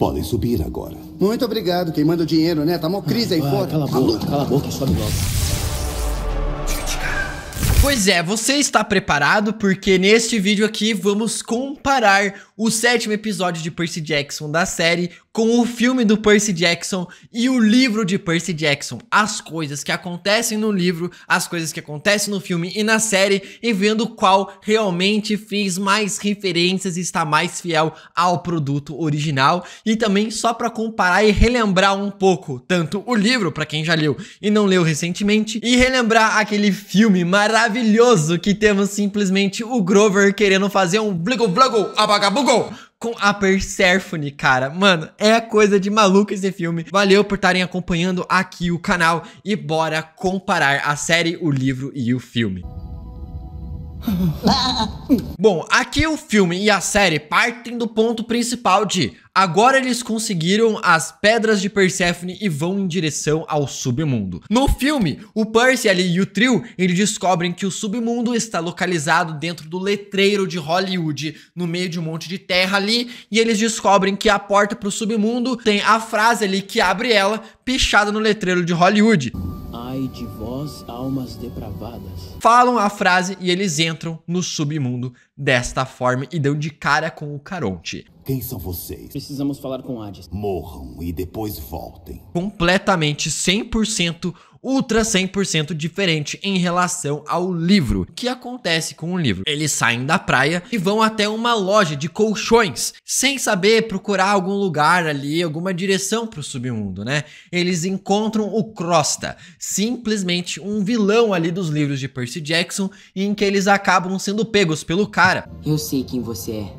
Podem subir agora. Muito obrigado, quem manda o dinheiro, né? Tá mó crise aí ah, fora. Cala a boca, cala a boca, sobe logo. Pois é, você está preparado? Porque neste vídeo aqui vamos comparar o sétimo episódio de Percy Jackson da série com o filme do Percy Jackson e o livro de Percy Jackson. As coisas que acontecem no livro, as coisas que acontecem no filme e na série, e vendo qual realmente fez mais referências e está mais fiel ao produto original. E também só para comparar e relembrar um pouco, tanto o livro, para quem já leu e não leu recentemente, e relembrar aquele filme maravilhoso que temos simplesmente o Grover querendo fazer um bligo blogo abagabugo com a Persephone, cara. Mano, é coisa de maluco esse filme. Valeu por estarem acompanhando aqui o canal e bora comparar a série, o livro e o filme. Bom, aqui o filme e a série partem do ponto principal de agora eles conseguiram as pedras de Persephone e vão em direção ao submundo. No filme, o Percy ali e o trio, eles descobrem que o submundo está localizado dentro do letreiro de Hollywood, no meio de um monte de terra ali, e eles descobrem que a porta para o submundo tem a frase ali que abre ela, pichada no letreiro de Hollywood. Ai de vós, almas depravadas falam a frase e eles entram no submundo desta forma e dão de cara com o Caronte. Quem são vocês? Precisamos falar com Hades. Morram e depois voltem. Completamente 100% ultra 100% diferente em relação ao livro. O que acontece com o livro? Eles saem da praia e vão até uma loja de colchões, sem saber procurar algum lugar ali, alguma direção para o submundo, né? Eles encontram o Crosta, simplesmente um vilão ali dos livros de Percy Percy Jackson e em que eles acabam sendo pegos pelo cara. Eu sei quem você é.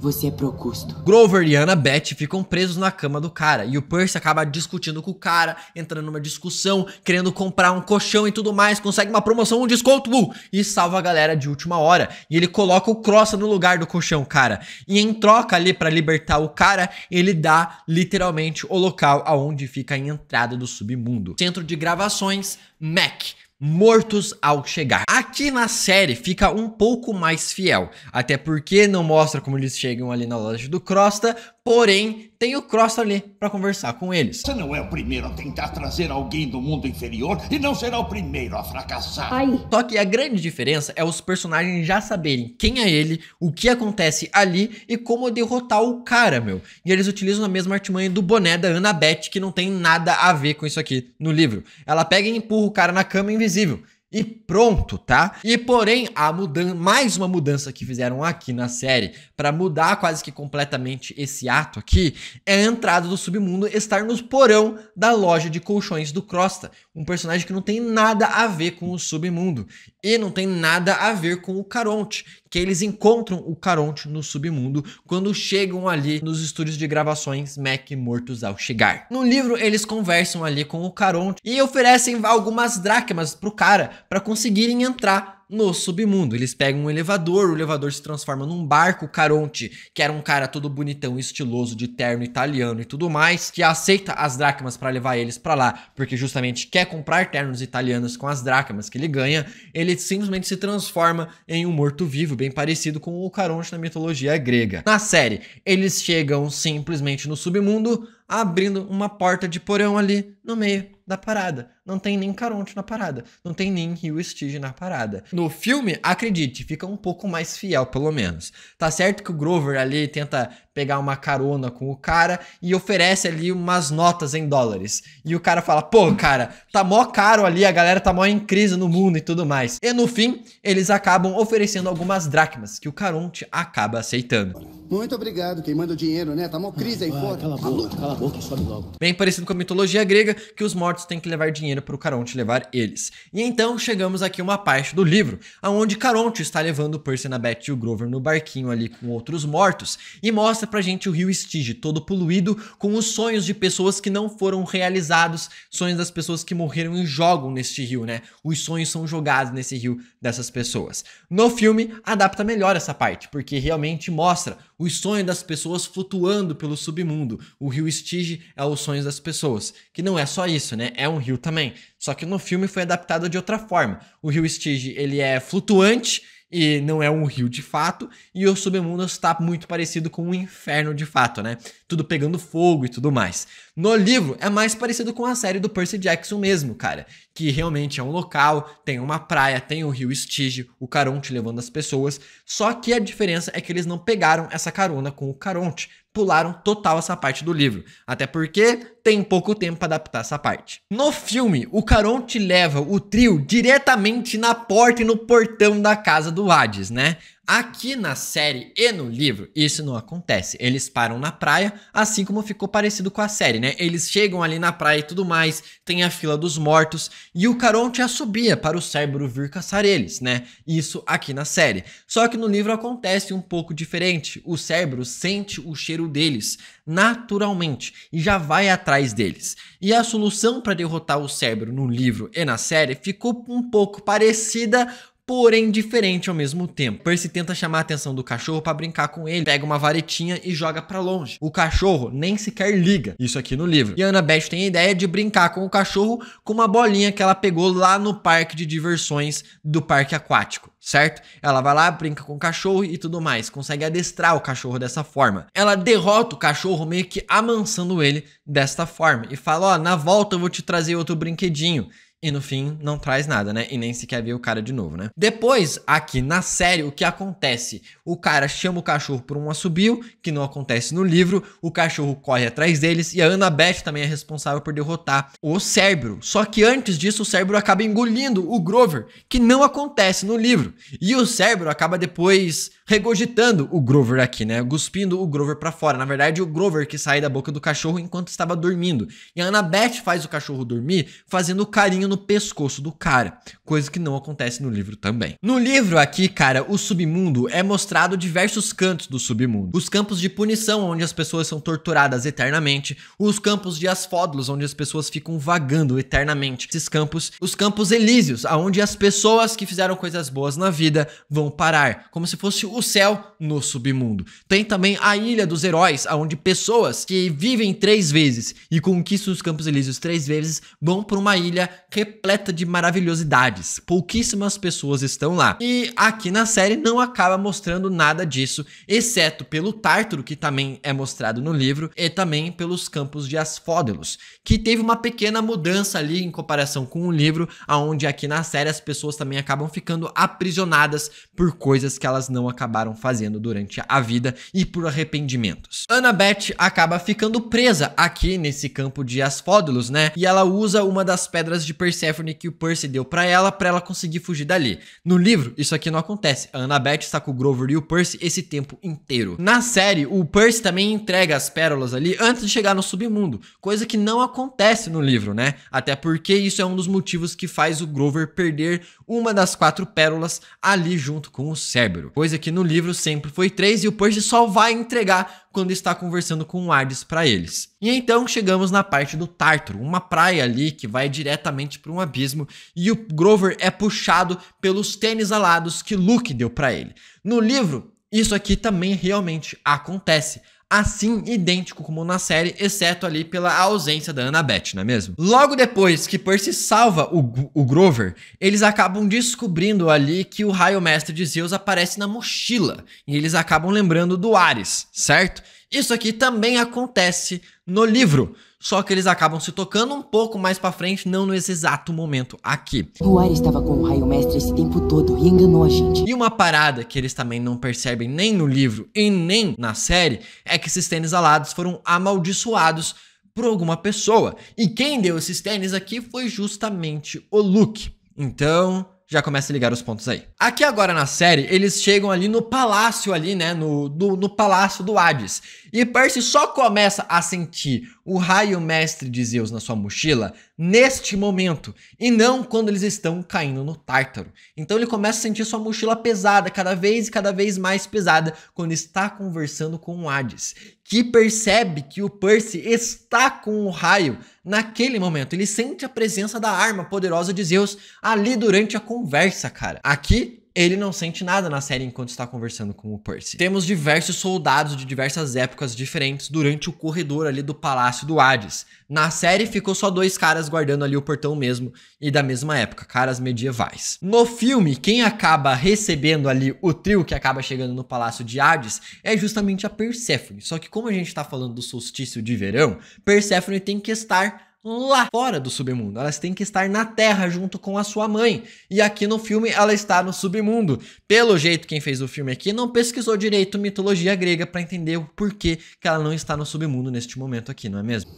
Você é Procusto. Grover e Beth ficam presos na cama do cara e o Percy acaba discutindo com o cara, entrando numa discussão, querendo comprar um colchão e tudo mais, consegue uma promoção, um desconto uh, e salva a galera de última hora. E ele coloca o Crossa no lugar do colchão, cara. E em troca ali para libertar o cara, ele dá literalmente o local aonde fica a entrada do submundo. Centro de gravações, Mac mortos ao chegar. Aqui na série fica um pouco mais fiel, até porque não mostra como eles chegam ali na loja do Crosta, porém tem o Cross ali para conversar com eles. Você não é o primeiro a tentar trazer alguém do mundo inferior e não será o primeiro a fracassar. Ai. Só que a grande diferença é os personagens já saberem quem é ele, o que acontece ali e como derrotar o cara, meu. E eles utilizam a mesma artimanha do boné da Annabeth, que não tem nada a ver com isso aqui no livro. Ela pega e empurra o cara na cama invisível e pronto, tá? E porém, a mudança, mais uma mudança que fizeram aqui na série para mudar quase que completamente esse ato aqui é a entrada do submundo estar no porão da loja de colchões do Crosta, um personagem que não tem nada a ver com o submundo e não tem nada a ver com o Caronte, que eles encontram o Caronte no submundo quando chegam ali nos estúdios de gravações Mac mortos ao chegar. No livro, eles conversam ali com o Caronte e oferecem algumas dracmas pro cara para conseguirem entrar no submundo. Eles pegam um elevador, o elevador se transforma num barco. Caronte, que era um cara todo bonitão, estiloso, de terno italiano e tudo mais, que aceita as dracmas para levar eles para lá, porque justamente quer comprar ternos italianos com as dracmas que ele ganha. Ele simplesmente se transforma em um morto-vivo, bem parecido com o Caronte na mitologia grega. Na série, eles chegam simplesmente no submundo abrindo uma porta de porão ali no meio da parada. Não tem nem Caronte na parada. Não tem nem Rio Stige na parada. No filme, acredite, fica um pouco mais fiel, pelo menos. Tá certo que o Grover ali tenta pegar uma carona com o cara e oferece ali umas notas em dólares. E o cara fala: pô, cara, tá mó caro ali, a galera tá mó em crise no mundo e tudo mais. E no fim, eles acabam oferecendo algumas dracmas que o Caronte acaba aceitando. Muito obrigado, quem manda o dinheiro, né? Tá mó crise aí ah, fora. Cala a boca, cala a boca, sobe logo. Bem parecido com a mitologia grega, que os mortos têm que levar dinheiro pro Caronte levar eles. E então chegamos aqui a uma parte do livro, aonde Caronte está levando o Percy, Beth e o Grover no barquinho ali com outros mortos e mostra pra gente o rio Estige, todo poluído, com os sonhos de pessoas que não foram realizados, sonhos das pessoas que morreram e jogam neste rio, né? Os sonhos são jogados nesse rio dessas pessoas. No filme, adapta melhor essa parte, porque realmente mostra os sonhos das pessoas flutuando pelo submundo. O rio Estige é os sonhos das pessoas, que não é só isso, né? É um rio também. Só que no filme foi adaptado de outra forma. O rio Estige, ele é flutuante e não é um rio de fato, e o submundo está muito parecido com um inferno de fato, né? Tudo pegando fogo e tudo mais. No livro é mais parecido com a série do Percy Jackson mesmo, cara que realmente é um local, tem uma praia, tem o rio Estige, o Caronte levando as pessoas. Só que a diferença é que eles não pegaram essa carona com o Caronte, pularam total essa parte do livro, até porque tem pouco tempo para adaptar essa parte. No filme, o Caronte leva o trio diretamente na porta e no portão da casa do Hades, né? Aqui na série e no livro, isso não acontece. Eles param na praia, assim como ficou parecido com a série, né? Eles chegam ali na praia e tudo mais, tem a fila dos mortos, e o Caronte assobia para o cérebro vir caçar eles, né? Isso aqui na série. Só que no livro acontece um pouco diferente. O cérebro sente o cheiro deles, naturalmente, e já vai atrás deles. E a solução para derrotar o cérebro no livro e na série ficou um pouco parecida porém diferente ao mesmo tempo. Percy tenta chamar a atenção do cachorro para brincar com ele, pega uma varetinha e joga para longe. O cachorro nem sequer liga, isso aqui no livro. E Annabeth tem a ideia de brincar com o cachorro com uma bolinha que ela pegou lá no parque de diversões do parque aquático certo? Ela vai lá, brinca com o cachorro e tudo mais, consegue adestrar o cachorro dessa forma. Ela derrota o cachorro meio que amansando ele desta forma e fala: "Ó, oh, na volta eu vou te trazer outro brinquedinho". E no fim, não traz nada, né? E nem sequer vê o cara de novo, né? Depois, aqui na série, o que acontece? O cara chama o cachorro por um assobio, que não acontece no livro, o cachorro corre atrás deles, e a Annabeth também é responsável por derrotar o Cérebro. Só que antes disso, o Cérebro acaba engolindo o Grover, que não acontece no livro. E o Cérebro acaba depois regogitando o Grover aqui, né? Cuspindo o Grover para fora. Na verdade, o Grover que sai da boca do cachorro enquanto estava dormindo. E a Beth faz o cachorro dormir fazendo carinho no pescoço do cara, coisa que não acontece no livro também. No livro aqui, cara, o submundo é mostrado diversos cantos do submundo. Os campos de punição onde as pessoas são torturadas eternamente, os campos de asfódulos onde as pessoas ficam vagando eternamente. Esses campos, os campos elíseos, aonde as pessoas que fizeram coisas boas na vida vão parar, como se fosse o o céu no submundo. Tem também a Ilha dos Heróis, onde pessoas que vivem três vezes e conquistam os Campos Elíseos três vezes vão para uma ilha repleta de maravilhosidades. Pouquíssimas pessoas estão lá. E aqui na série não acaba mostrando nada disso, exceto pelo Tártaro, que também é mostrado no livro, e também pelos Campos de Asfódelos, que teve uma pequena mudança ali em comparação com o livro, aonde aqui na série as pessoas também acabam ficando aprisionadas por coisas que elas não acabam acabaram fazendo durante a vida e por arrependimentos. Annabeth acaba ficando presa aqui nesse campo de Asfódulos, né? E ela usa uma das pedras de Persephone que o Percy deu para ela para ela conseguir fugir dali. No livro, isso aqui não acontece. A Annabeth está com o Grover e o Percy esse tempo inteiro. Na série, o Percy também entrega as pérolas ali antes de chegar no submundo, coisa que não acontece no livro, né? Até porque isso é um dos motivos que faz o Grover perder uma das quatro pérolas ali junto com o Cérebro, coisa que que no livro sempre foi três e o Percy só vai entregar quando está conversando com o Hades para eles. E então chegamos na parte do Tártaro, uma praia ali que vai diretamente para um abismo e o Grover é puxado pelos tênis alados que Luke deu para ele. No livro, isso aqui também realmente acontece assim idêntico como na série, exceto ali pela ausência da Annabeth, não é mesmo? Logo depois que Percy salva o, o Grover, eles acabam descobrindo ali que o raio mestre de Zeus aparece na mochila, e eles acabam lembrando do Ares, certo? Isso aqui também acontece no livro, só que eles acabam se tocando um pouco mais para frente, não nesse exato momento aqui. O Ari estava com o raio mestre esse tempo todo e enganou a gente. E uma parada que eles também não percebem nem no livro e nem na série é que esses tênis alados foram amaldiçoados por alguma pessoa. E quem deu esses tênis aqui foi justamente o Luke. Então, já começa a ligar os pontos aí. Aqui agora na série, eles chegam ali no palácio ali, né, no, do, no palácio do Hades. E Percy só começa a sentir o raio mestre de Zeus na sua mochila neste momento, e não quando eles estão caindo no Tártaro. Então ele começa a sentir sua mochila pesada, cada vez e cada vez mais pesada, quando está conversando com o Hades, que percebe que o Percy está com o raio naquele momento. Ele sente a presença da arma poderosa de Zeus ali durante a conversa, cara. Aqui ele não sente nada na série enquanto está conversando com o Percy. Temos diversos soldados de diversas épocas diferentes durante o corredor ali do Palácio do Hades. Na série ficou só dois caras guardando ali o portão mesmo e da mesma época, caras medievais. No filme, quem acaba recebendo ali o trio que acaba chegando no Palácio de Hades é justamente a Perséfone. Só que como a gente está falando do solstício de verão, Perséfone tem que estar lá fora do submundo. Elas têm que estar na Terra junto com a sua mãe. E aqui no filme ela está no submundo. Pelo jeito, quem fez o filme aqui não pesquisou direito mitologia grega para entender o porquê que ela não está no submundo neste momento aqui, não é mesmo?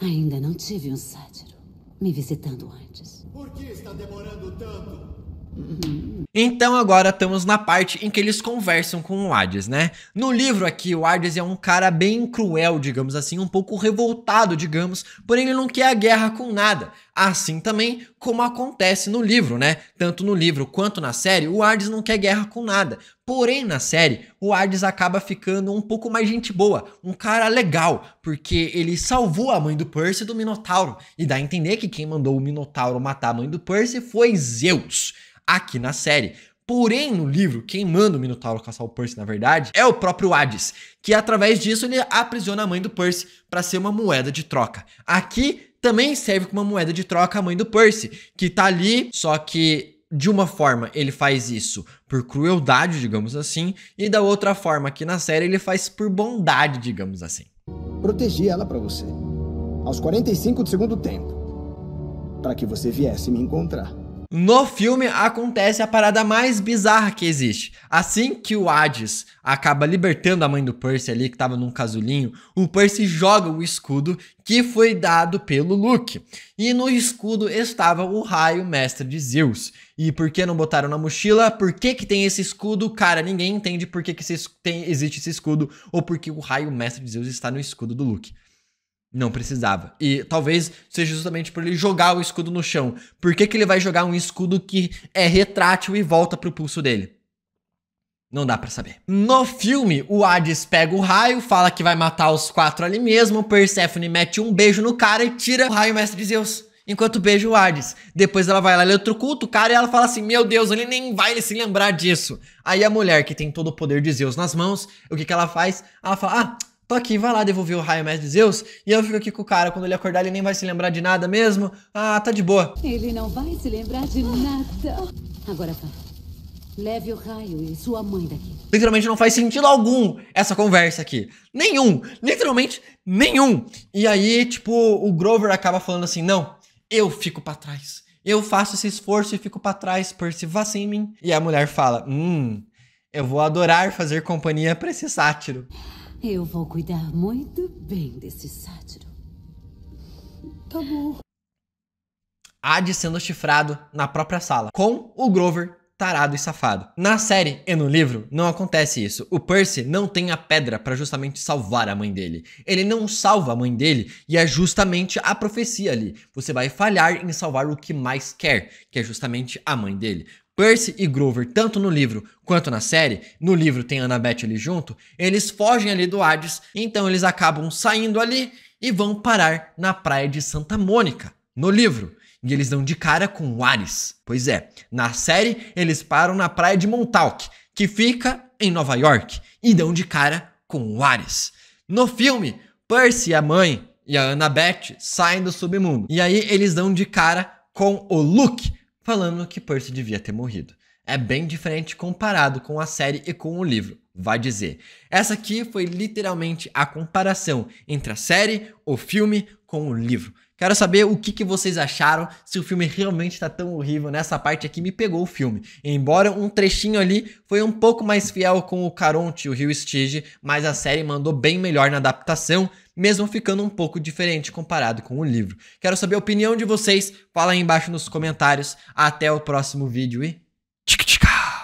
Ainda não tive um sátiro me visitando antes. Por que está demorando tanto? Então agora estamos na parte em que eles conversam com o Hades, né? No livro aqui, o Hades é um cara bem cruel, digamos assim, um pouco revoltado, digamos, porém ele não quer a guerra com nada. Assim também como acontece no livro, né? Tanto no livro quanto na série, o Hades não quer guerra com nada. Porém, na série, o Hades acaba ficando um pouco mais gente boa, um cara legal, porque ele salvou a mãe do Percy do Minotauro. E dá a entender que quem mandou o Minotauro matar a mãe do Percy foi Zeus aqui na série. Porém, no livro, quem manda o Minotauro caçar o Percy, na verdade, é o próprio Hades, que através disso ele aprisiona a mãe do Percy para ser uma moeda de troca. Aqui também serve como uma moeda de troca a mãe do Percy, que tá ali, só que de uma forma ele faz isso por crueldade, digamos assim, e da outra forma aqui na série ele faz por bondade, digamos assim. Protegi ela para você aos 45 do segundo tempo, para que você viesse me encontrar. No filme acontece a parada mais bizarra que existe. Assim que o Hades acaba libertando a mãe do Percy ali, que tava num casulinho, o Percy joga o escudo que foi dado pelo Luke. E no escudo estava o raio mestre de Zeus. E por que não botaram na mochila? Por que, que tem esse escudo? Cara, ninguém entende por que, que esse, tem, existe esse escudo ou por que o raio mestre de Zeus está no escudo do Luke. Não precisava. E talvez seja justamente por ele jogar o escudo no chão. Por que, que ele vai jogar um escudo que é retrátil e volta pro pulso dele? Não dá para saber. No filme, o Hades pega o raio, fala que vai matar os quatro ali mesmo, Persephone mete um beijo no cara e tira o raio mestre de Zeus. Enquanto beija o Hades. Depois ela vai lá, é culto o cara e ela fala assim: Meu Deus, ele nem vai se lembrar disso. Aí a mulher que tem todo o poder de Zeus nas mãos, o que, que ela faz? Ela fala: Ah, Tô aqui, vai lá devolver o raio mais Zeus e eu fico aqui com o cara. Quando ele acordar, ele nem vai se lembrar de nada mesmo. Ah, tá de boa. Ele não vai se lembrar de nada. Agora vá, Leve o raio e sua mãe daqui. Literalmente não faz sentido algum essa conversa aqui. Nenhum. Literalmente nenhum. E aí, tipo, o Grover acaba falando assim: não, eu fico para trás. Eu faço esse esforço e fico para trás, Percy, vá sem mim. E a mulher fala: hum, eu vou adorar fazer companhia pra esse sátiro. Eu vou cuidar muito bem desse sátiro. Tá bom. Ad sendo chifrado na própria sala, com o Grover tarado e safado. Na série e no livro não acontece isso. O Percy não tem a pedra para justamente salvar a mãe dele. Ele não salva a mãe dele e é justamente a profecia ali. Você vai falhar em salvar o que mais quer, que é justamente a mãe dele. Percy e Grover, tanto no livro quanto na série, no livro tem Annabeth ali junto, eles fogem ali do Hades, então eles acabam saindo ali e vão parar na praia de Santa Mônica, no livro. E eles dão de cara com o Ares. Pois é, na série eles param na praia de Montauk, que fica em Nova York, e dão de cara com o Ares. No filme, Percy, a mãe e a Annabeth saem do submundo. E aí eles dão de cara com o Luke, falando que Percy devia ter morrido. É bem diferente comparado com a série e com o livro, vai dizer. Essa aqui foi literalmente a comparação entre a série, o filme com o livro. Quero saber o que, que vocês acharam, se o filme realmente está tão horrível. Nessa parte aqui me pegou o filme. Embora um trechinho ali foi um pouco mais fiel com o Caronte e o Rio Stige, mas a série mandou bem melhor na adaptação mesmo ficando um pouco diferente comparado com o livro. Quero saber a opinião de vocês, fala aí embaixo nos comentários. Até o próximo vídeo e.